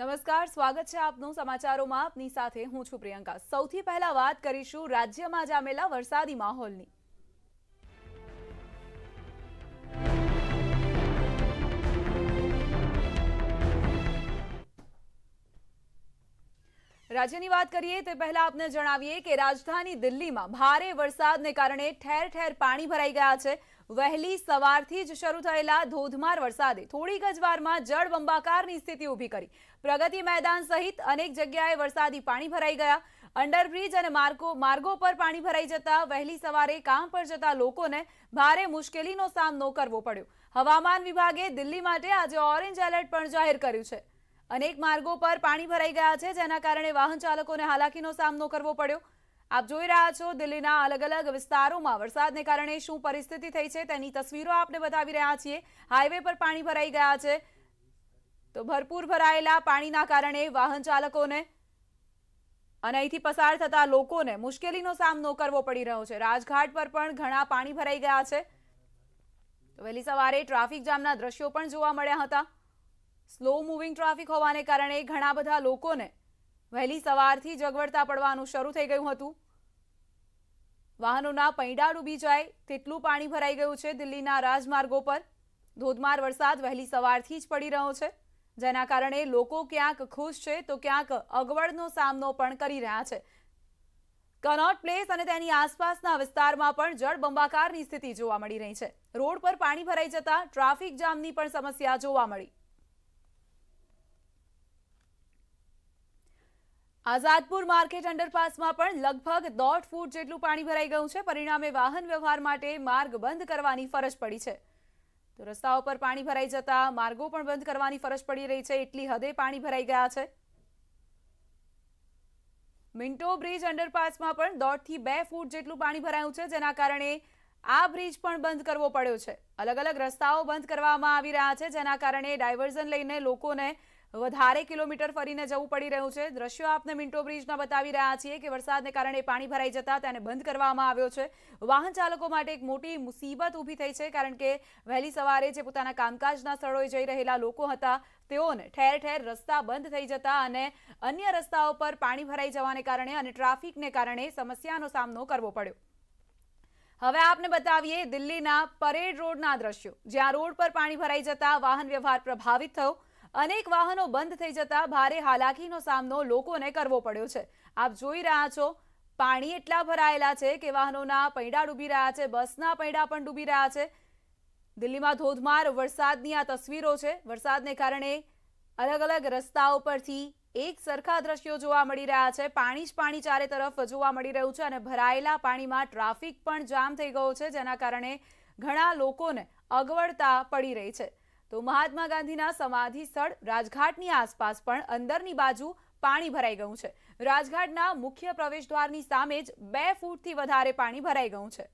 નમસ્કાર સ્વાગત છે આપનું સમાચારોમાં આપની સાથે હું છું પ્રિયંકા સૌથી પહેલા વાત કરીશું રાજ્યમાં જામેલા વરસાદી માહોલની રાજ્યની વાત કરીએ તે પહેલા આપને જણાવીએ કે રાજધાની દિલ્હીમાં ભારે વરસાદને કારણે ઠેર ઠેર પાણી ભરાઈ ગયા છે વહેલી સવારથી જ શરૂ થયેલા ધોધમાર વરસાદે થોડીક જ વારમાં જળબંબાકારની સ્થિતિ ઊભી કરી પ્રગતિ મેદાન સહિત અનેક જગ્યાએ વરસાદી પાણી ભરાઈ ગયા અંડરબ્રિજ અને માર્ગો માર્ગો પર પાણી ભરાઈ જતા વહેલી સવારે કામ પર જતા લોકોને ભારે મુશ્કેલીનો સામનો કરવો પડ્યો હવામાન વિભાગે દિલ્હી માટે આજે ઓરેન્જ એલર્ટ પણ જાહેર કર્યું છે અનેક માર્ગો પર પાણી ભરાઈ ગયા છે જેના કારણે વાહન ચાલકોને હાલાકીનો સામનો કરવો પડ્યો આપ જોઈ રહ્યા છો દિલ્હીના અલગ અલગ વિસ્તારોમાં વરસાદને કારણે શું પરિસ્થિતિ થઈ છે તેની તસવીરો આપને બતાવી રહ્યા છીએ હાઈવે પર પાણી ભરાઈ ગયા છે તો ભરપૂર ભરાયેલા પાણીના કારણે વાહન ચાલકોને અને અહીંથી પસાર થતા લોકોને મુશ્કેલીનો સામનો કરવો પડી રહ્યો છે રાજઘાટ પર પણ ઘણા પાણી ભરાઈ ગયા છે વહેલી સવારે ટ્રાફિક જામના દ્રશ્યો પણ જોવા મળ્યા હતા સ્લો મૂવિંગ ટ્રાફિક હોવાને કારણે ઘણા બધા લોકોને વહેલી સવારથી જગવડતા પડવાનું શરૂ થઈ ગયું હતું વાહનોના પૈડા ડૂબી જાય તેટલું પાણી ભરાઈ ગયું છે દિલ્હીના રાજમાર્ગો પર ધોધમાર વરસાદ વહેલી સવારથી જ પડી રહ્યો છે જેના કારણે લોકો ક્યાંક ખુશ છે તો ક્યાંક અગવડનો સામનો પણ કરી રહ્યા છે કનોટ પ્લેસ અને તેની આસપાસના વિસ્તારમાં પણ જળબંબાકારની સ્થિતિ જોવા મળી રહી છે રોડ પર પાણી ભરાઈ જતા ટ્રાફિક જામની પણ સમસ્યા જોવા મળી આઝાદપુર માર્કેટ અંડરપાસમાં પણ લગભગ દોઢ ફૂટ જેટલું પાણી ભરાઈ ગયું છે પરિણામે વાહન વ્યવહાર માટે માર્ગ બંધ કરવાની ફરજ પડી છે તો રસ્તાઓ પર પાણી ભરાઈ જતા માર્ગો પણ બંધ કરવાની ફરજ પડી રહી છે એટલી હદે પાણી ભરાઈ ગયા છે મિન્ટો બ્રિજ અંડરપાસમાં પણ દોઢથી બે ફૂટ જેટલું પાણી ભરાયું છે જેના કારણે આ બ્રિજ પણ બંધ કરવો પડ્યો છે અલગ અલગ રસ્તાઓ બંધ કરવામાં આવી રહ્યા છે જેના કારણે ડાયવર્ઝન લઈને લોકોને વધારે કિલોમીટર ફરીને જવું પડી રહ્યું છે દ્રશ્યો આપને મિન્ટો બ્રિજના બતાવી રહ્યા છીએ કે વરસાદને કારણે પાણી ભરાઈ જતા તેને બંધ કરવામાં આવ્યો છે વાહન ચાલકો માટે એક મોટી મુસીબત ઊભી થઈ છે કારણ કે વહેલી સવારે જે પોતાના કામકાજના સ્થળોએ જઈ રહેલા લોકો હતા તેઓને ઠેર ઠેર રસ્તા બંધ થઈ જતા અને અન્ય રસ્તાઓ પર પાણી ભરાઈ જવાને કારણે અને ટ્રાફિકને કારણે સમસ્યાનો સામનો કરવો પડ્યો હવે આપને બતાવીએ દિલ્હીના પરેડ રોડના દ્રશ્યો જ્યાં રોડ પર પાણી ભરાઈ જતા વાહન વ્યવહાર પ્રભાવિત થયો અનેક વાહનો બંધ થઈ જતા ભારે હાલાકીનો સામનો લોકોને કરવો પડ્યો છે આપ જોઈ રહ્યા છો પાણી એટલા ભરાયેલા છે કે વાહનોના પૈડા ડૂબી રહ્યા છે બસના પૈડા પણ ડૂબી રહ્યા છે દિલ્હીમાં ધોધમાર વરસાદની આ તસવીરો છે વરસાદને કારણે અલગ અલગ રસ્તાઓ પરથી એક સરખા દ્રશ્યો જોવા મળી રહ્યા છે પાણી જ પાણી ચારે તરફ જોવા મળી રહ્યું છે અને ભરાયેલા પાણીમાં ટ્રાફિક પણ જામ થઈ ગયો છે જેના કારણે ઘણા લોકોને અગવડતા પડી રહી છે તો મહાત્મા ગાંધીના સમાધિ સ્થળ રાજઘાટની આસપાસ પણ અંદરની બાજુ પાણી ભરાઈ ગયું છે રાજઘાટના મુખ્ય પ્રવેશદ્વારની સામે જ બે ફૂટથી વધારે પાણી ભરાઈ ગયું છે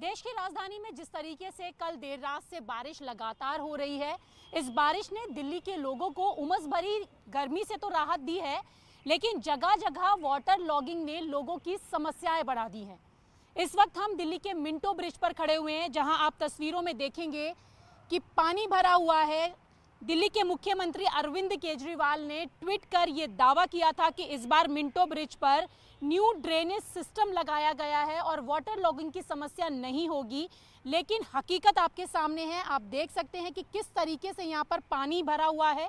देश की राजधानी में जिस तरीके से कल देर रात से बारिश लगातार हो रही है इस बारिश ने दिल्ली के लोगों को उमस भरी गर्मी से तो राहत दी है लेकिन जगह जगह वाटर लॉगिंग ने लोगों की समस्याएं बढ़ा दी हैं इस वक्त हम दिल्ली के मिंटो ब्रिज पर खड़े हुए हैं जहां आप तस्वीरों में देखेंगे कि पानी भरा हुआ है दिल्ली के मुख्यमंत्री अरविंद केजरीवाल ने ट्वीट कर ये दावा किया था कि इस बार मिंटो ब्रिज पर न्यू ड्रेनेज सिस्टम लगाया गया है और वाटर लॉगिंग की समस्या नहीं होगी लेकिन हकीकत आपके सामने है आप देख सकते हैं कि किस तरीके से यहाँ पर पानी भरा हुआ है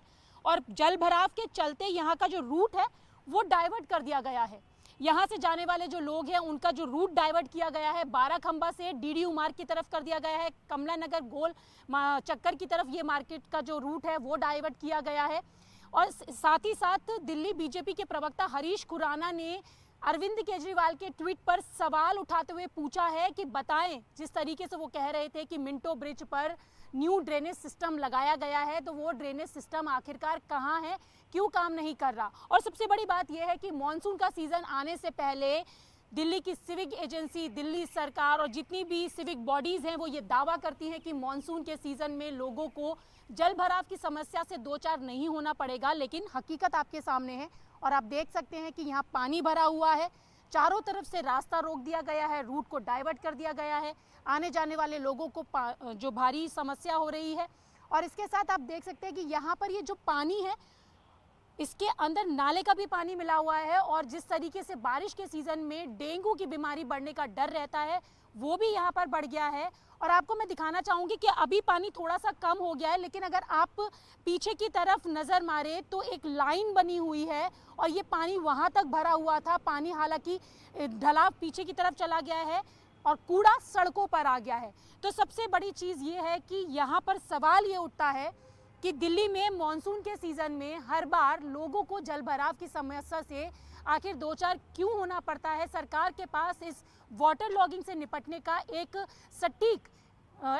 और जल भराव के चलते यहाँ का जो रूट है वो डाइवर्ट कर दिया गया है यहाँ से जाने वाले जो लोग हैं उनका जो रूट डाइवर्ट किया गया है बारह खंबा से डी मार्ग की तरफ कर दिया गया है कमला नगर गोल चक्कर की तरफ ये मार्केट का जो रूट है वो डाइवर्ट किया गया है और साथ ही साथ दिल्ली बीजेपी के प्रवक्ता हरीश खुराना ने अरविंद केजरीवाल के ट्वीट पर सवाल उठाते हुए पूछा है कि बताएं जिस तरीके से वो कह रहे थे कि मिंटो ब्रिज पर न्यू ड्रेनेज सिस्टम लगाया गया है तो वो ड्रेनेज सिस्टम आखिरकार कहाँ है क्यों काम नहीं कर रहा और सबसे बड़ी बात यह है कि मानसून का सीज़न आने से पहले दिल्ली की सिविक एजेंसी दिल्ली सरकार और जितनी भी सिविक बॉडीज़ हैं वो ये दावा करती हैं कि मानसून के सीज़न में लोगों को जल भराव की समस्या से दो चार नहीं होना पड़ेगा लेकिन हकीकत आपके सामने है और आप देख सकते हैं कि यहाँ पानी भरा हुआ है चारों तरफ से रास्ता रोक दिया गया है रूट को डाइवर्ट कर दिया गया है आने जाने वाले लोगों को जो भारी समस्या हो रही है और इसके साथ आप देख सकते हैं कि यहाँ पर ये जो पानी है इसके अंदर नाले का भी पानी मिला हुआ है और जिस तरीके से बारिश के सीज़न में डेंगू की बीमारी बढ़ने का डर रहता है वो भी यहाँ पर बढ़ गया है और आपको मैं दिखाना चाहूँगी कि अभी पानी थोड़ा सा कम हो गया है लेकिन अगर आप पीछे की तरफ नज़र मारे तो एक लाइन बनी हुई है और ये पानी वहाँ तक भरा हुआ था पानी हालांकि ढलाव पीछे की तरफ चला गया है और कूड़ा सड़कों पर आ गया है तो सबसे बड़ी चीज़ ये है कि यहाँ पर सवाल ये उठता है कि दिल्ली में मानसून के सीज़न में हर बार लोगों को जल भराव की समस्या से आखिर दो चार क्यों होना पड़ता है सरकार के पास इस वाटर लॉगिंग से निपटने का एक सटीक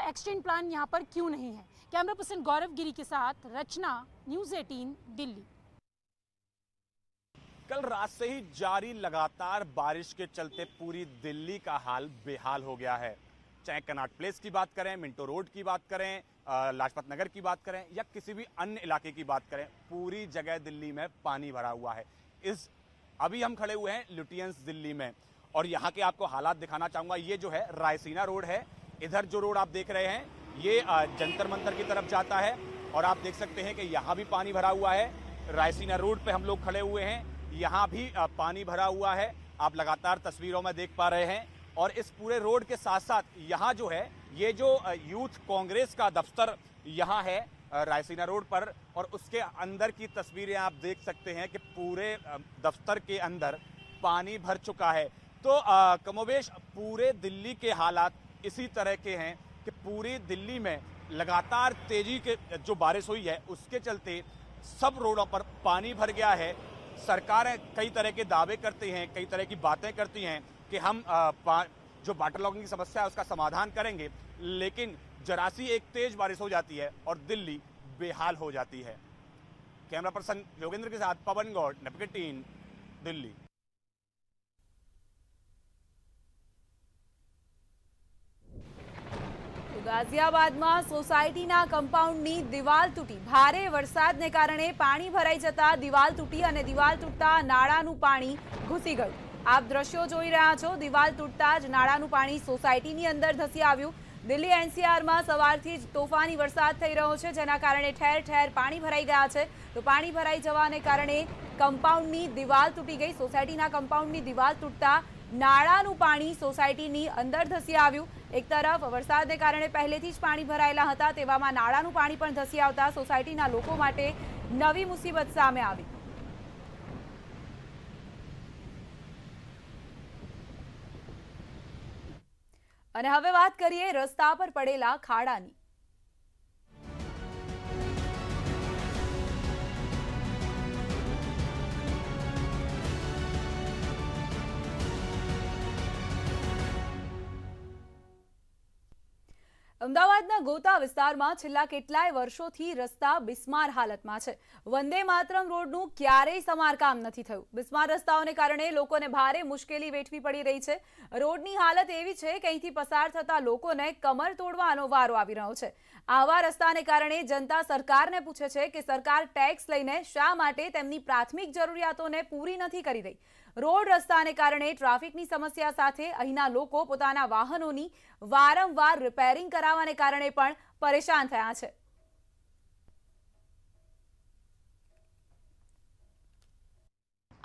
एक्सटेंड प्लान यहाँ पर क्यों नहीं है कैमरा पर्सन गौरव गिरी के साथ रचना न्यूज़ 18 दिल्ली कल रात से ही जारी लगातार बारिश के चलते पूरी दिल्ली का हाल बेहाल हो गया है चाहे कनाट प्लेस की बात करें मिंटो रोड की बात करें लाजपत नगर की बात करें या किसी भी अन्य इलाके की बात करें पूरी जगह दिल्ली में पानी भरा हुआ है इस अभी हम खड़े हुए हैं लुटियंस दिल्ली में और यहाँ के आपको हालात दिखाना चाहूंगा ये जो है रायसीना रोड है इधर जो रोड आप देख रहे हैं ये जंतर मंतर की तरफ जाता है और आप देख सकते हैं कि यहाँ भी पानी भरा हुआ है रायसीना रोड पे हम लोग खड़े हुए हैं यहाँ भी पानी भरा हुआ है आप लगातार तस्वीरों में देख पा रहे हैं और इस पूरे रोड के साथ साथ यहाँ जो है ये जो यूथ कांग्रेस का दफ्तर यहाँ है रायसीना रोड पर और उसके अंदर की तस्वीरें आप देख सकते हैं कि पूरे दफ्तर के अंदर पानी भर चुका है तो कमोवेश पूरे दिल्ली के हालात इसी तरह के हैं कि पूरी दिल्ली में लगातार तेजी के जो बारिश हुई है उसके चलते सब रोडों पर पानी भर गया है सरकारें कई तरह के दावे करती हैं कई तरह की बातें करती हैं कि हम आ, जो वाटर लॉगिंग की समस्या है उसका समाधान करेंगे लेकिन जरासी एक तेज बारिश हो जाती है और दिल्ली बेहाल हो जाती है कैमरा पर्सन योगेंद्र के साथ पवन गौड़ नेपकेटीन दिल्ली ગાઝિયાબાદમાં સોસાયટીના કમ્પાઉન્ડની દિવાલ તૂટી ભારે વરસાદને કારણે પાણી ભરાઈ જતા દિવાલ તૂટી અને દિવાલ તૂટતા નાળાનું પાણી ઘૂસી ગયું આપ દ્રશ્યો જોઈ રહ્યા છો દિવાલ તૂટતા જ નાળાનું પાણી સોસાયટીની અંદર ધસી આવ્યું દિલ્હી એનસીઆરમાં સવારથી જ તોફાની વરસાદ થઈ રહ્યો છે જેના કારણે ઠેર ઠેર પાણી ભરાઈ ગયા છે તો પાણી ભરાઈ જવાને કારણે કમ્પાઉન્ડની દિવાલ તૂટી ગઈ સોસાયટીના કમ્પાઉન્ડની દિવાલ તૂટતા નાળાનું પાણી સોસાયટીની અંદર ધસી આવ્યું એક તરફ વરસાદને કારણે પહેલેથી જ પાણી ભરાયેલા હતા તેવામાં નાળાનું પાણી પણ ધસી આવતા સોસાયટીના લોકો માટે નવી મુસીબત સામે આવી અને હવે વાત કરીએ રસ્તા પર પડેલા ખાડાની અમદાવાદના ગોતા વિસ્તારમાં છેલ્લા કેટલાય વર્ષોથી રસ્તા બિસ્માર હાલતમાં છે વંદે માતરમ રોડનું ક્યારેય સમારકામ નથી થયું બિસ્માર રસ્તાઓને કારણે લોકોને ભારે મુશ્કેલી વેઠવી પડી રહી છે રોડની હાલત એવી છે કે અહીંથી પસાર થતા લોકોને કમર તોડવાનો વારો આવી રહ્યો છે આવા રસ્તાને કારણે જનતા સરકારને પૂછે છે કે સરકાર ટેક્સ લઈને શા માટે તેમની પ્રાથમિક જરૂરિયાતોને પૂરી નથી કરી રહી રોડ રસ્તાને કારણે ટ્રાફિકની સમસ્યા સાથે અહીંના લોકો પોતાના વાહનોની વારંવાર રિપેરિંગ કરાવવાને કારણે પણ પરેશાન થયા છે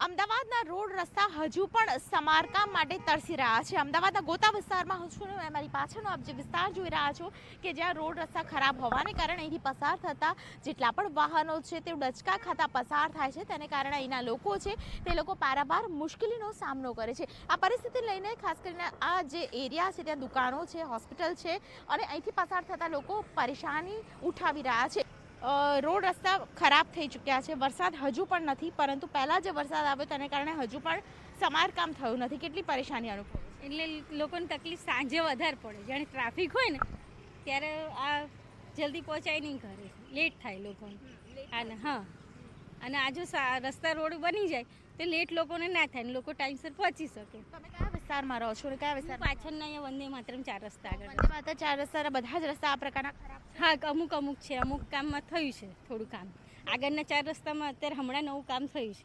અમદાવાદના રોડ રસ્તા હજુ પણ સમારકામ માટે તરસી રહ્યા છે અમદાવાદના ગોતા વિસ્તારમાં છું ને મારી પાછળનો આપ જે વિસ્તાર જોઈ રહ્યા છો કે જ્યાં રોડ રસ્તા ખરાબ હોવાને કારણે અહીંથી પસાર થતા જેટલા પણ વાહનો છે તે ડચકા ખાતા પસાર થાય છે તેને કારણે અહીંના લોકો છે તે લોકો પારાવાર મુશ્કેલીનો સામનો કરે છે આ પરિસ્થિતિ લઈને ખાસ કરીને આ જે એરિયા છે ત્યાં દુકાનો છે હોસ્પિટલ છે અને અહીંથી પસાર થતા લોકો પરેશાની ઉઠાવી રહ્યા છે રોડ રસ્તા ખરાબ થઈ ચૂક્યા છે વરસાદ હજુ પણ નથી પરંતુ પહેલાં જે વરસાદ આવ્યો તેને કારણે હજુ પણ સમારકામ થયું નથી કેટલી પરેશાની અનુભવ એટલે લોકોને તકલીફ સાંજે વધારે પડે જાણે ટ્રાફિક હોય ને ત્યારે આ જલ્દી પહોંચાય નહીં ઘરે લેટ થાય લોકોને અને હા અને આ જો રસ્તા રોડ બની જાય તો લેટ લોકોને ના થાય લોકો ટાઈમસર પહોંચી શકે વિસ્તારમાં રહો છો ને કયા વિસ્તાર પાછળના અહીંયા વંદે માત્રમ ચાર રસ્તા આગળ વંદે માત્ર ચાર રસ્તા બધા જ રસ્તા આ પ્રકારના હા અમુક અમુક છે અમુક કામમાં થયું છે થોડું કામ આગળના ચાર રસ્તામાં અત્યારે હમણાં નવું કામ થયું છે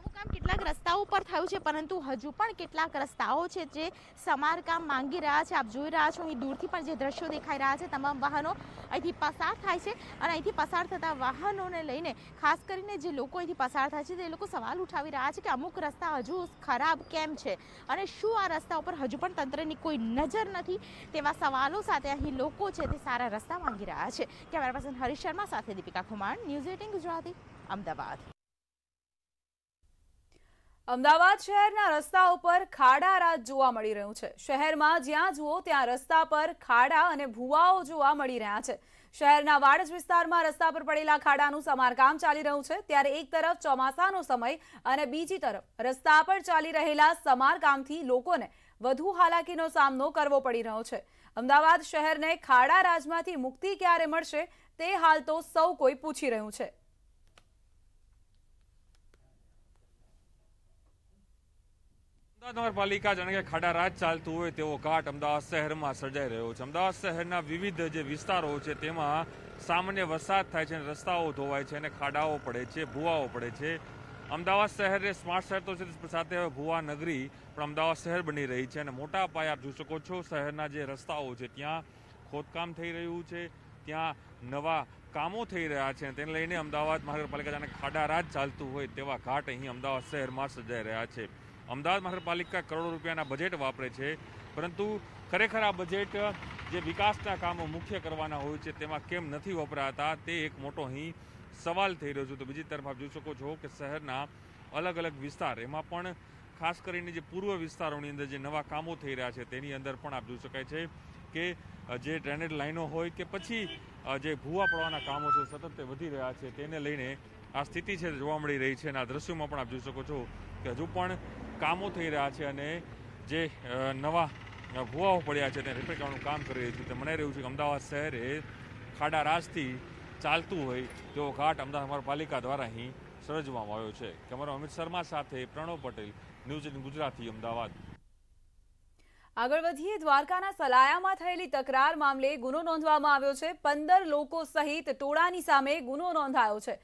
નવું કામ કેટલાક રસ્તાઓ પર થયું છે પરંતુ હજુ પણ કેટલાક રસ્તાઓ છે જે સમારકામ માંગી રહ્યા છે આપ જોઈ રહ્યા છો અહીં દૂરથી પણ જે દ્રશ્યો દેખાઈ રહ્યા છે તમામ વાહનો અહીંથી પસાર થાય છે અને અહીંથી પસાર થતા વાહનોને લઈને ખાસ કરીને જે લોકો અહીંથી પસાર થાય છે તે લોકો સવાલ ઉઠાવી રહ્યા છે કે અમુક રસ્તા હજુ ખરાબ કેમ છે અને શું આ રસ્તા ઉપર હજુ પણ તંત્રની કોઈ નજર નથી તેવા સવાલો સાથે અહીં લોકો છે તે સારા રસ્તા માંગી રહ્યા છે કેમેરા પર્સન હરીશ શર્મા સાથે દીપિકા ખુમાણ ન્યૂઝ એટીન ગુજરાતી અમદાવાદ અમદાવાદ શહેરના રસ્તા ઉપર ખાડા રાત જોવા મળી રહ્યું છે શહેરમાં જ્યાં જુઓ ત્યાં રસ્તા પર ખાડા અને ભૂવાઓ જોવા મળી રહ્યા છે શહેરના વાડજ વિસ્તારમાં રસ્તા પર પડેલા ખાડાનું સમારકામ ચાલી રહ્યું છે ત્યારે એક તરફ ચોમાસાનો સમય અને બીજી તરફ રસ્તા પર ચાલી રહેલા સમારકામથી લોકોને વધુ હાલાકીનો સામનો કરવો પડી રહ્યો છે અમદાવાદ શહેરને ખાડા રાજમાંથી મુક્તિ ક્યારે મળશે તે હાલ તો સૌ કોઈ પૂછી રહ્યું છે અમદાવાદ નગરપાલિકા જાણે કે ખાડા રાજ ચાલતું હોય તેવો કાટ અમદાવાદ શહેરમાં સર્જાઈ રહ્યો છે અમદાવાદ શહેરના વિવિધ જે વિસ્તારો છે તેમાં સામાન્ય વરસાદ થાય છે રસ્તાઓ ધોવાય છે અને ખાડાઓ પડે છે ભૂવાઓ પડે છે અમદાવાદ શહેર સ્માર્ટ શહેર તો છે સાથે હવે ભૂવા નગરી પણ અમદાવાદ શહેર બની રહી છે અને મોટા પાયે આપ જોઈ શકો છો શહેરના જે રસ્તાઓ છે ત્યાં ખોદકામ થઈ રહ્યું છે ત્યાં નવા કામો થઈ રહ્યા છે તેને લઈને અમદાવાદ મહાનગરપાલિકા જાણે ખાડા રાજ ચાલતું હોય તેવા ઘાટ અહીં અમદાવાદ શહેરમાં સર્જાઈ રહ્યા છે અમદાવાદ મહાનગરપાલિકા કરોડો રૂપિયાના બજેટ વાપરે છે પરંતુ ખરેખર આ બજેટ જે વિકાસના કામો મુખ્ય કરવાના હોય છે તેમાં કેમ નથી વપરાતા તે એક મોટો અહીં સવાલ થઈ રહ્યો છે તો બીજી તરફ આપ જોઈ શકો છો કે શહેરના અલગ અલગ વિસ્તાર એમાં પણ ખાસ કરીને જે પૂર્વ વિસ્તારોની અંદર જે નવા કામો થઈ રહ્યા છે તેની અંદર પણ આપ જોઈ શકાય છે કે જે ડ્રેનેજ લાઈનો હોય કે પછી જે ભૂવા પડવાના કામો છે સતત તે વધી રહ્યા છે તેને લઈને આ સ્થિતિ છે જોવા મળી રહી છે અને આ દ્રશ્યોમાં પણ આપ જોઈ શકો છો કે હજુ પણ કામો થઈ રહ્યા છે અને જે નવા ભૂવાઓ પડ્યા છે તેને રિપેર કરવાનું કામ કરી રહ્યું છે તે મનાઈ રહ્યું છે કે અમદાવાદ શહેરે ખાડા રાજથી ચાલતું હોય તેવો ઘાટ અમદાવાદ નગરપાલિકા દ્વારા અહીં સર્જવામાં આવ્યો છે કેમેરા અમિત શર્મા સાથે પ્રણવ પટેલ ન્યૂઝ ગુજરાતી અમદાવાદ આગળ વધીએ દ્વારકાના સલાયામાં થયેલી તકરાર મામલે ગુનો નોંધવામાં આવ્યો છે પંદર લોકો સહિત ટોળાની સામે ગુનો નોંધાયો છે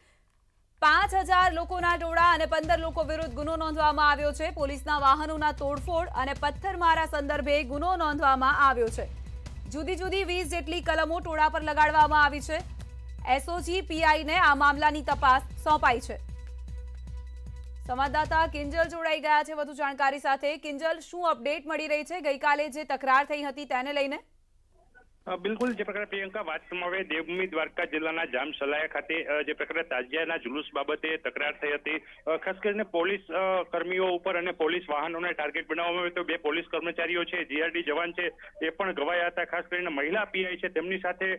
પાંચ હજાર લોકોના ટોળા અને પંદર લોકો વિરુદ્ધ ગુનો નોંધવામાં આવ્યો છે પોલીસના વાહનોના તોડફોડ અને પથ્થરમારા સંદર્ભે ગુનો નોંધવામાં આવ્યો છે જુદી જુદી વીસ જેટલી કલમો ટોળા પર લગાડવામાં આવી છે એસઓજી પીઆઈને આ મામલાની તપાસ સોંપાઈ છે સંવાદદાતા કિંજલ જોડાઈ ગયા છે વધુ જાણકારી સાથે કિંજલ શું અપડેટ મળી રહી છે ગઈકાલે જે તકરાર થઈ હતી તેને લઈને બિલકુલ જે પ્રકારે પ્રિયંકા વાતમાં હવે દેવભૂમિ દ્વારકા જિલ્લાના જામસલાયા ખાતે જે પ્રકારે તાજિયાના જુલુસ બાબતે તકરાર થઈ હતી ખાસ કરીને પોલીસ કર્મીઓ ઉપર અને પોલીસ વાહનોને ટાર્ગેટ બનાવવામાં આવ્યો તો બે પોલીસ કર્મચારીઓ છે જીઆરડી જવાન છે એ પણ ઘવાયા હતા ખાસ કરીને મહિલા પીઆઈ છે તેમની સાથે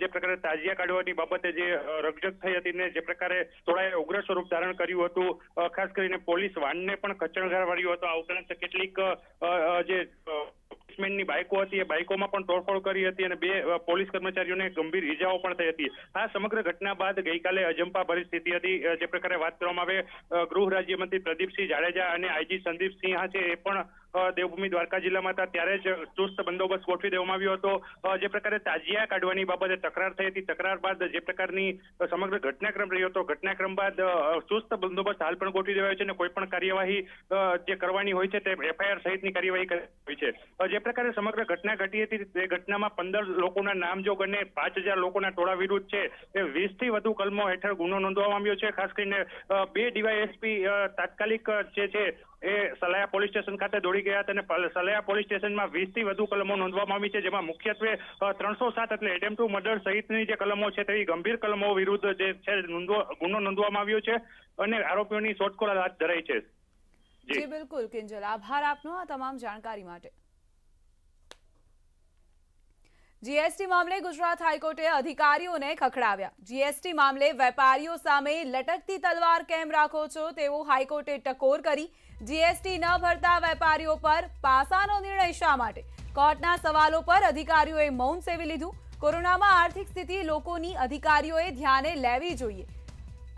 જે પ્રકારે તાજિયા કાઢવાની બાબતે જે રગજગ થઈ હતી ને જે પ્રકારે થોડાએ ઉગ્ર સ્વરૂપ ધારણ કર્યું હતું ખાસ કરીને પોલીસ વાહનને પણ કચણગાર વાળ્યું હતું આ ઉપરાંત કેટલીક જે ની બાઇકો હતી એ બાઇકોમાં પણ તોડફોડ કરી હતી અને બે પોલીસ કર્મચારીઓને ગંભીર ઈજાઓ પણ થઈ હતી આ સમગ્ર ઘટના બાદ ગઈકાલે અજંપા ભરી હતી જે પ્રકારે વાત કરવામાં આવે ગૃહ રાજ્યમંત્રી પ્રદીપસિંહ જાડેજા અને આઈજી સંદીપસિંહ છે એ પણ દેવભૂમિ દ્વારકા જિલ્લામાં હતા ત્યારે જ ચુસ્ત બંદોબસ્ત ગોઠવી દેવામાં આવ્યો હતો જે પ્રકારે તાજિયા કાઢવાની બાબતે તકરાર થઈ હતી તકરાર બાદ જે પ્રકારની સમગ્ર ઘટનાક્રમ રહ્યો હતો ઘટનાક્રમ બાદ ચુસ્ત બંદોબસ્ત હાલ પણ ગોઠવી દેવાયો છે અને કોઈ પણ કાર્યવાહી જે કરવાની હોય છે તે એફઆઈઆર સહિતની કાર્યવાહી કરવી છે જે પ્રકારે સમગ્ર ઘટના ઘટી હતી તે ઘટનામાં પંદર લોકોના નામજોગ અને પાંચ હજાર લોકોના ટોળા વિરુદ્ધ છે વીસ થી વધુ કલમો હેઠળ ગુનો નોંધવામાં આવ્યો છે ખાસ કરીને બે ડીવાયએસપી તાત્કાલિક જે છે એ સલાયા પોલીસ સ્ટેશન ખાતે દોડી ગયા હતા સલાયા પોલીસ સ્ટેશનમાં વીસથી વધુ કલમો નોંધવામાં આવી છે જેમાં મુખ્યત્વે ત્રણસો સાત એટલે એટેમ્પ ટુ મર્ડર સહિતની જે કલમો છે તેવી ગંભીર કલમો વિરુદ્ધ જે છે ગુનો નોંધવામાં આવ્યો છે અને આરોપીઓની શોધખોળ હાથ ધરાઈ છે જી બિલકુલ કિંજલ આભાર આપનો આ તમામ જાણકારી માટે જીએસટી મામલે ગુજરાત હાઈકોર્ટે અધિકારીઓને ખખડાવ્યા જીએસટી મામલે વેપારીઓ સામે લટકતી તલવાર કેમ રાખો છો તેવો હાઈકોર્ટે ટકોર કરી જીએસટી ન ભરતા વેપારીઓ પર પાસાનો નિર્ણય શા માટે કોર્ટના સવાલો પર અધિકારીઓએ મૌન સેવી લીધું કોરોનામાં આર્થિક સ્થિતિ લોકોની અધિકારીઓએ ધ્યાને લેવી જોઈએ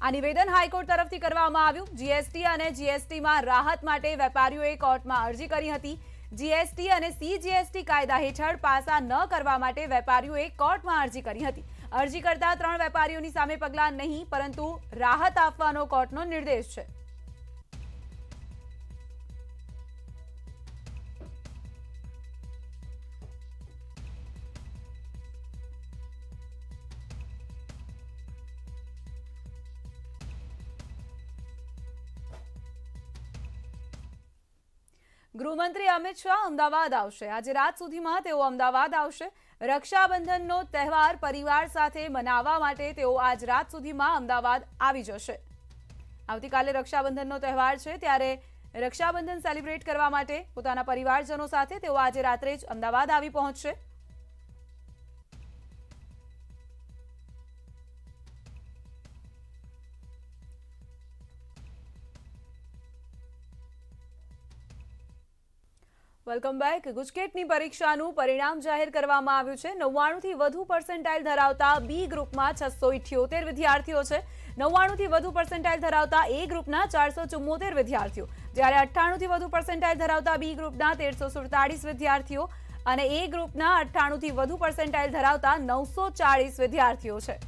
આ નિવેદન હાઈકોર્ટ તરફથી કરવામાં આવ્યું જીએસટી અને જીએસટીમાં રાહત માટે વેપારીઓએ કોર્ટમાં અરજી કરી હતી જીએસટી અને સીજીએસટી કાયદા હેઠળ પાસા ન કરવા માટે વેપારીઓએ કોર્ટમાં અરજી કરી હતી અરજી કરતા ત્રણ વેપારીઓની સામે પગલાં નહીં પરંતુ રાહત આપવાનો કોર્ટનો નિર્દેશ છે ગૃહમંત્રી અમિત શાહ અમદાવાદ આવશે આજે રાત સુધીમાં તેઓ અમદાવાદ આવશે રક્ષાબંધનનો તહેવાર પરિવાર સાથે મનાવવા માટે તેઓ આજ રાત સુધીમાં અમદાવાદ આવી જશે આવતીકાલે રક્ષાબંધનનો તહેવાર છે ત્યારે રક્ષાબંધન સેલિબ્રેટ કરવા માટે પોતાના પરિવારજનો સાથે તેઓ આજે રાત્રે જ અમદાવાદ આવી પહોંચશે વેલકમ બેક ગુજકેટની પરીક્ષાનો પરિણામ જાહેર કરવામાં આવ્યો છે 99 થી વધુ પર્સન્ટાઇલ ધરાવતા બી ગ્રુપમાં 678 વિદ્યાર્થીઓ છે 99 થી વધુ પર્સન્ટાઇલ ધરાવતા એ ગ્રુપના 474 વિદ્યાર્થીઓ જ્યારે 98 થી વધુ પર્સન્ટાઇલ ધરાવતા બી ગ્રુપના 1347 વિદ્યાર્થીઓ અને એ ગ્રુપના 98 થી વધુ પર્સન્ટાઇલ ધરાવતા 940 વિદ્યાર્થીઓ છે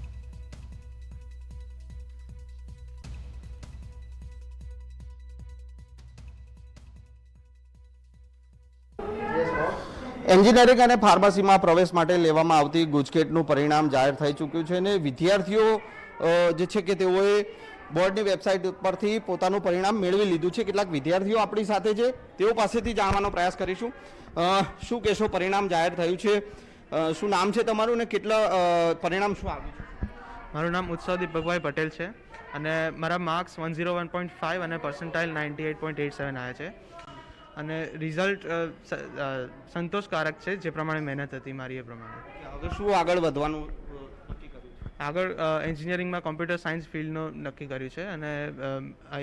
એન્જિનિયરિંગ અને ફાર્મસીમાં પ્રવેશ માટે લેવામાં આવતી ગુજકેટનું પરિણામ જાહેર થઈ ચૂક્યું છે અને વિદ્યાર્થીઓ જે છે કે તેઓએ બોર્ડની વેબસાઇટ ઉપરથી પોતાનું પરિણામ મેળવી લીધું છે કેટલાક વિદ્યાર્થીઓ આપણી સાથે છે તેઓ પાસેથી જાણવાનો પ્રયાસ કરીશું શું કહેશો પરિણામ જાહેર થયું છે શું નામ છે તમારું ને કેટલા પરિણામ શું આવ્યું છે મારું નામ ઉત્સવ દીપકભાઈ પટેલ છે અને મારા marks one zero one point five અને percentile ninety eight point eight seven આવ્યા છે અને રિઝલ્ટ સંતોષકારક છે જે પ્રમાણે મહેનત હતી મારી એ પ્રમાણે શું આગળ વધવાનું આગળ એન્જિનિયરિંગમાં કોમ્પ્યુટર સાયન્સ ફિલ્ડનું નક્કી કર્યું છે અને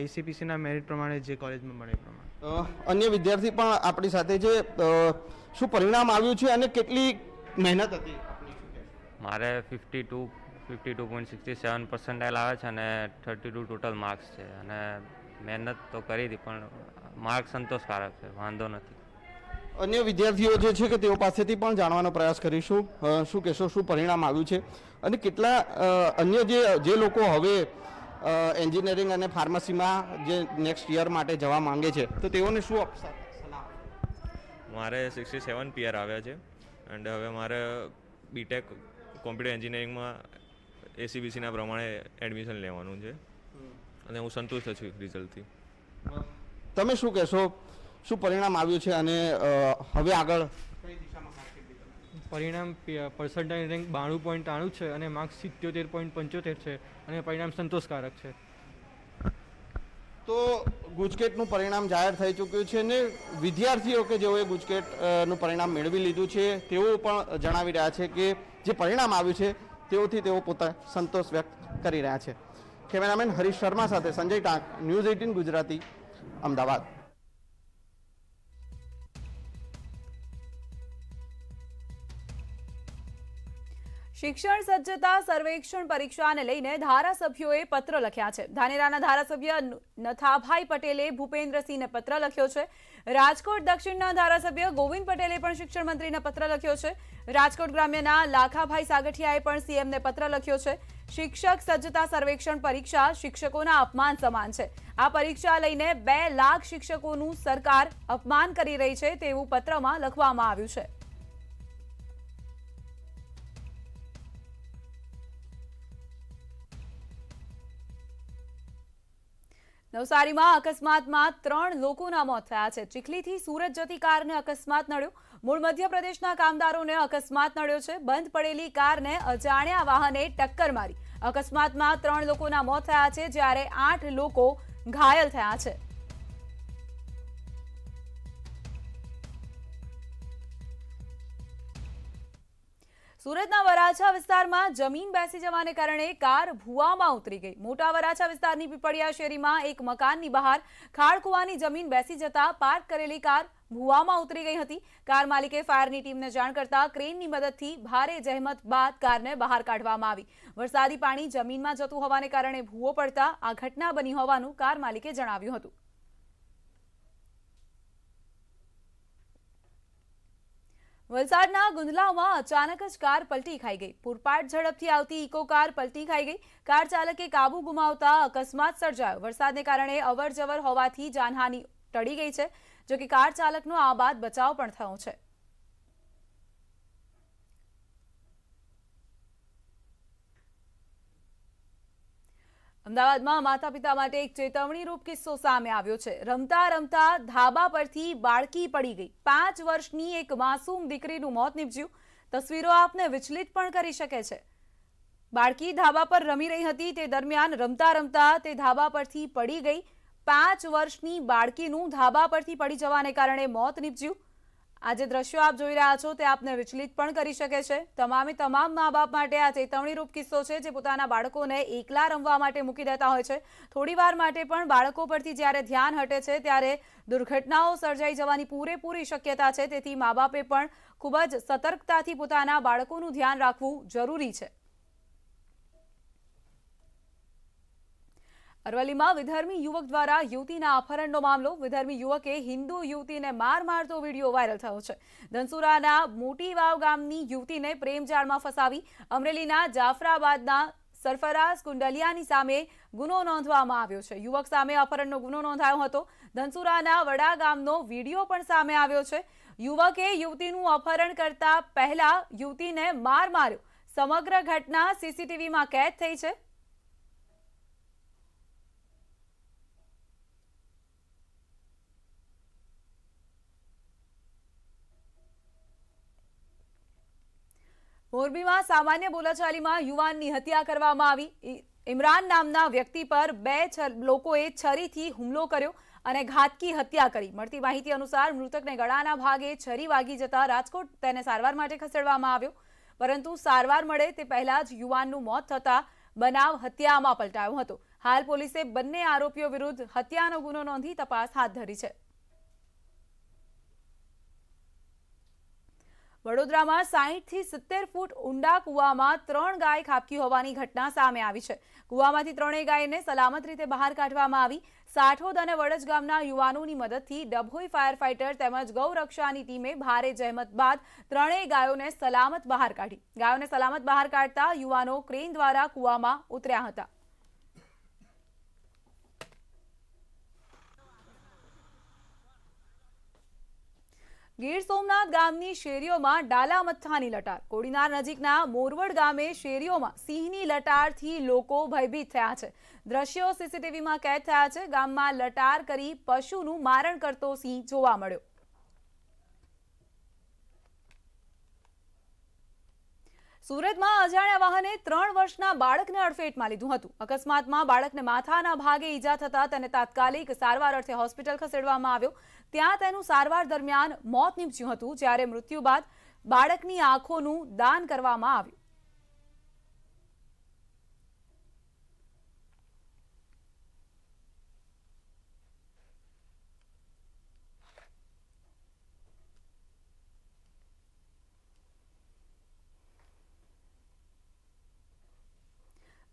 એસીપીસીના મેરિટ પ્રમાણે જે કોલેજમાં મળે પ્રમાણે અન્ય વિદ્યાર્થી પણ આપણી સાથે જે શું પરિણામ આવ્યું છે અને કેટલી મહેનત હતી મારે fifty two fifty two point sixty seven percentile આવે છે અને થર્ટી ટુ ટોટલ માર્ક્સ છે અને મહેનત તો કરી હતી પણ માર્ક સંતોષકારક છે વાંધો નથી અન્ય વિદ્યાર્થીઓ જે છે કે તેઓ પાસેથી પણ જાણવાનો પ્રયાસ કરીશું શું કહેશો શું પરિણામ આવ્યું છે અને કેટલા અન્ય જે જે લોકો હવે એન્જિનિયરિંગ અને ફાર્મસીમાં જે નેક્સ્ટ યર માટે જવા માંગે છે તો તેઓને શું સલાહ મારે સિક્સટી સેવન પીઆર આવ્યા છે એન્ડ હવે મારે બીટેક કોમ્પ્યુટર એન્જિનિયરિંગમાં એસીબીસીના પ્રમાણે એડમિશન લેવાનું છે અને હું સંતુષ્ટ છું રિઝલ્ટથી તમે શું કહેશો શું પરિણામ આવ્યું છે અને હવે આગળ પરિણામ પર્સન્ટાઇજ રેન્ક બાણું પોઈન્ટ આણું છે અને માર્ક્સ સિત્યોતેર પોઈન્ટ પંચોતેર છે અને પરિણામ સંતોષકારક છે તો ગુજકેટનું પરિણામ જાહેર થઈ ચૂક્યું છે અને વિદ્યાર્થીઓ કે જેઓએ ગુજકેટનું પરિણામ મેળવી લીધું છે તેઓ પણ જણાવી રહ્યા છે કે જે પરિણામ આવ્યું છે તેઓથી તેઓ પોતા સંતોષ વ્યક્ત કરી રહ્યા છે કેમેરામેન હરીશ શર્મા સાથે સંજય ટાંક ન્યૂઝ એઇટીન ગુજરાતી અમદાવાદ શિક્ષણ સજ્જતા સર્વેક્ષણ પરીક્ષાને લઈને ધારાસભ્યોએ પત્ર લખ્યા છે ધાનેરાના ધારાસભ્ય નથાભાઈ પટેલે ભૂપેન્દ્રસિંહને પત્ર લખ્યો છે રાજકોટ દક્ષિણના ધારાસભ્ય ગોવિંદ પટેલે પણ શિક્ષણ મંત્રીને પત્ર લખ્યો છે રાજકોટ ગ્રામ્યના લાખાભાઈ સાગઠિયાએ પણ સીએમને પત્ર લખ્યો છે શિક્ષક સજ્જતા સર્વેક્ષણ પરીક્ષા શિક્ષકોના અપમાન સમાન છે આ પરીક્ષા લઈને બે લાખ શિક્ષકોનું સરકાર અપમાન કરી રહી છે તેવું પત્રમાં લખવામાં આવ્યું છે નવસારીમાં અકસ્માતમાં ત્રણ લોકોના મોત થયા છે ચીખલીથી સુરત જતી કારને અકસ્માત નડ્યો મૂળ મધ્યપ્રદેશના કામદારોને અકસ્માત નડ્યો છે બંધ પડેલી કારને અજાણ્યા વાહને ટક્કર મારી અકસ્માતમાં ત્રણ લોકોના મોત થયા છે જ્યારે આઠ લોકો ઘાયલ થયા છે સુરતના વરાછા વિસ્તારમાં જમીન બેસી જવાને કારણે કાર ભૂવામાં ઉતરી ગઈ મોટા વરાછા વિસ્તારની પીપળિયા શેરીમાં એક મકાનની બહાર ખાળકુવાની જમીન બેસી જતા પાર્ક કરેલી કાર ભૂવામાં ઉતરી ગઈ હતી કાર માલિકે ફાયરની ટીમને જાણ કરતા ક્રેનની મદદથી ભારે જહેમત બાદ કારને બહાર કાઢવામાં આવી વરસાદી પાણી જમીનમાં જતું હોવાને કારણે ભૂવો પડતા આ ઘટના બની હોવાનું કાર માલિકે જણાવ્યું હતું વલસાડના ગુંદલામાં અચાનક જ કાર પલટી ખાઈ ગઈ પૂરપાટ ઝડપથી આવતી ઇકો કાર પલટી ખાઈ ગઈ કાર ચાલકે કાબુ ગુમાવતા અકસ્માત સર્જાયો વરસાદને કારણે અવરજવર હોવાથી જાનહાની ટળી ગઈ છે જોકે કાર ચાલકનો આ બાદ બચાવ પણ થયો છે અમદાવાદમાં માતા પિતા માટે એક ચેતવણીરૂપ કિસ્સો સામે આવ્યો છે રમતા રમતા ધાબા પરથી બાળકી પડી ગઈ પાંચ વર્ષની એક માસૂમ દીકરીનું મોત નીપજ્યું તસવીરો આપને વિચલિત પણ કરી શકે છે બાળકી ધાબા પર રમી રહી હતી તે દરમિયાન રમતા રમતા તે ધાબા પરથી પડી ગઈ પાંચ વર્ષની બાળકીનું ધાબા પરથી પડી જવાને કારણે મોત નીપજ્યું આજે દ્રશ્યો આપ જોઈ રહ્યા છો તે આપને વિચલિત પણ કરી શકે છે તમામે તમામ મા બાપ માટે આ ચેતવણીરૂપ કિસ્સો છે જે પોતાના બાળકોને એકલા રમવા માટે મૂકી દેતા હોય છે થોડીવાર માટે પણ બાળકો પરથી જ્યારે ધ્યાન હટે છે ત્યારે દુર્ઘટનાઓ સર્જાઈ જવાની પૂરેપૂરી શક્યતા છે તેથી મા બાપે પણ ખૂબ જ સતર્કતાથી પોતાના બાળકોનું ધ્યાન રાખવું જરૂરી છે અરવલ્લીમાં વિધર્મી યુવક દ્વારા યુવતીના અપહરણનો મામલો વિધર્મી યુવકે હિન્દુ યુવતીને માર મારતો વિડીયો વાયરલ થયો છે ધનસુરાના મોટી વાવ ગામની યુવતીને પ્રેમજાળમાં ફસાવી અમરેલીના જાફરાબાદના સરફરાઝ કુંડલિયાની સામે ગુનો નોંધવામાં આવ્યો છે યુવક સામે અપહરણનો ગુનો નોંધાયો હતો ધનસુરાના વડા ગામનો વિડીયો પણ સામે આવ્યો છે યુવકે યુવતીનું અપહરણ કરતા પહેલા યુવતીને માર માર્યો સમગ્ર ઘટના સીસીટીવીમાં કેદ થઈ છે મોરબીમાં સામાન્ય બોલાચાલીમાં યુવાનની હત્યા કરવામાં આવી ઇમરાન નામના વ્યક્તિ પર બે લોકોએ છરીથી હુમલો કર્યો અને ઘાતકી હત્યા કરી મળતી માહિતી અનુસાર મૃતકને ગળાના ભાગે છરી વાગી જતા રાજકોટ તેને સારવાર માટે ખસેડવામાં આવ્યો પરંતુ સારવાર મળે તે પહેલા જ યુવાનનું મોત થતાં બનાવ હત્યામાં પલટાયો હતો હાલ પોલીસે બંને આરોપીઓ વિરુદ્ધ હત્યાનો ગુનો નોંધી તપાસ હાથ ધરી છે વડોદરામાં સાહીઠથી સિત્તેર ફૂટ ઊંડા કૂવામાં ત્રણ ગાય ખાબકી હોવાની ઘટના સામે આવી છે કૂવામાંથી ત્રણેય ગાયને સલામત રીતે બહાર કાઢવામાં આવી સાઠોદ અને વડજ ગામના યુવાનોની મદદથી ડભોઈ ફાયર ફાઇટર તેમજ ગૌરક્ષાની ટીમે ભારે જહેમત બાદ ત્રણેય ગાયોને સલામત બહાર કાઢી ગાયોને સલામત બહાર કાઢતા યુવાનો ક્રેન દ્વારા કૂવામાં ઉતર્યા હતા ગીર સોમનાથ ગામની શેરીઓમાં ડાલા મથ્થાની લટાર કોડીનાર નજીકના મોરવડ ગામે શેરીઓમાં સિંહની લટારથી લોકો ભયભીત થયા છે દ્રશ્યો સીસીટીવીમાં કેદ થયા છે ગામમાં લટાર કરી પશુનું મારણ કરતો સિંહ જોવા મળ્યો સુરતમાં અજાણ્યા વાહને ત્રણ વર્ષના બાળકને અડફેટમાં લીધું હતું અકસ્માતમાં બાળકને માથાના ભાગે ઈજા થતા તેને તાત્કાલિક સારવાર અર્થે હોસ્પિટલ ખસેડવામાં આવ્યો ત્યાં તેનું સારવાર દરમિયાન મોત નીપજ્યું હતું જ્યારે મૃત્યુ બાદ બાળકની આંખોનું દાન કરવામાં આવ્યું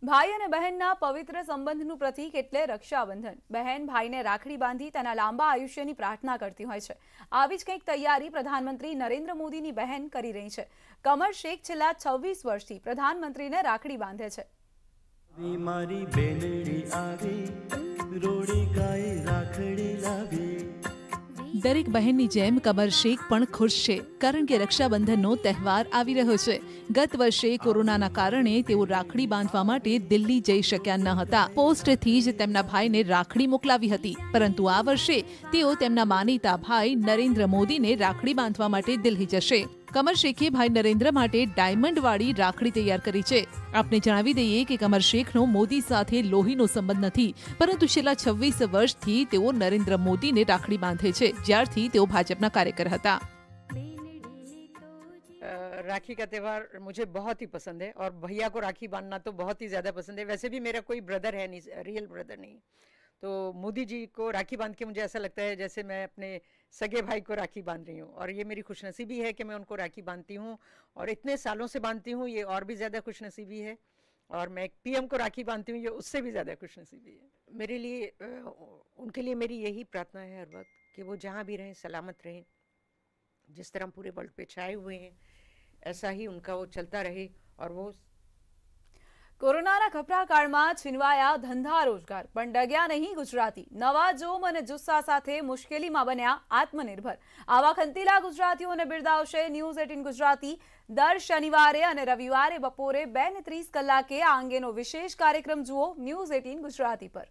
ભાઈ અને બહેનના પવિત્ર સંબંધનું પ્રતિક એટલે રક્ષાબંધન બહેન ભાઈને રાખડી બાંધી તેના લાંબા આયુષ્યની પ્રાર્થના કરતી હોય છે આવી જ કંઈક તૈયારી પ્રધાનમંત્રી નરેન્દ્ર મોદીની બહેન કરી રહી છે કમર શેખ છેલ્લા છવ્વીસ વર્ષથી પ્રધાનમંત્રીને રાખડી બાંધે છે મારી દરેક બહેનની જેમ કમર શેખ પણ ખુશ છે કારણ કે રક્ષાબંધનનો તહેવાર આવી રહ્યો છે ગત વર્ષે કોરોનાના કારણે તેઓ રાખડી બાંધવા માટે દિલ્હી જઈ શક્યા ન હતા પોસ્ટથી જ તેમના ભાઈને રાખડી મોકલાવી હતી પરંતુ આ વર્ષે તેઓ તેમના માનીતા ભાઈ નરેન્દ્ર મોદીને રાખડી બાંધવા માટે દિલ્હી જશે કમર શેખે ભાઈ નરેન્દ્ર માટે ડાયમંડવાળી રાખડી તૈયાર કરી છે આપને જણાવી દઈએ કે કમર શેખનો મોદી સાથે લોહીનો સંબંધ નથી પરંતુ છેલ્લા છવ્વીસ વર્ષથી તેઓ નરેન્દ્ર મોદીને રાખડી બાંધે છે જ્યારથી તેઓ ભાજપના કાર્યકર હતા રાખી का તહેવાર मुझे बहुत ही पसंद है और भैया को राखी बांधना तो बहुत ही ज़्यादा पसंद है वैसे भी मेरा कोई બ્રધર है नहीं रियल ब्रदर नहीं तो मोदी जी को राखी बांध के मुझे ऐसा लगता है जैसे मैं अपने सगे भाई को राखी बांध रही हूँ और ये मेरी खुशनसीबी है कि मैं उनको राखी बांधती हूँ और इतने सालों से बांधती हूँ ये और भी ज़्यादा खुशनसीबी है और मैं पीएम को राखी बांधती हूँ ये उससे भी ज़्यादा खुशनसीबी है मेरे लिए उनके लिए मेरी यही प्रार्थना है हर वक्त कि वो जहाँ भी रहें सलामत रहें जिस तरह पूरे वर्ल्ड पे छाए हुए हैं ऐसा ही उनका वो चलता रहे और वो કોરોનાના ખપરા કાળમાં છીનવાયા ધંધા રોજગાર પણ ડગ્યા નહીં ગુજરાતી નવા જોમ અને જુસ્સા સાથે મુશ્કેલીમાં બન્યા આત્મનિર્ભર આવા ખંતીલા ગુજરાતીઓને બિરદાવશે ન્યૂઝ એટીન ગુજરાતી દર શનિવારે અને રવિવારે બપોરે બે ને ત્રીસ કલાકે આ અંગેનો વિશેષ કાર્યક્રમ જુઓ ન્યૂઝ એટીન ગુજરાતી પર